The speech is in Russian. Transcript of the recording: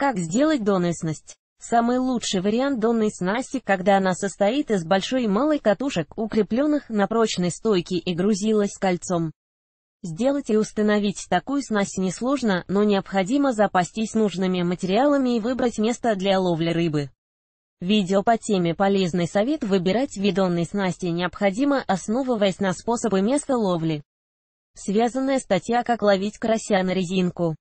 Как сделать донную снасть? Самый лучший вариант донной снасти, когда она состоит из большой и малой катушек, укрепленных на прочной стойке и грузилась кольцом. Сделать и установить такую снасть несложно, но необходимо запастись нужными материалами и выбрать место для ловли рыбы. Видео по теме «Полезный совет» выбирать вид донной снасти необходимо, основываясь на способы места ловли. Связанная статья «Как ловить карася на резинку».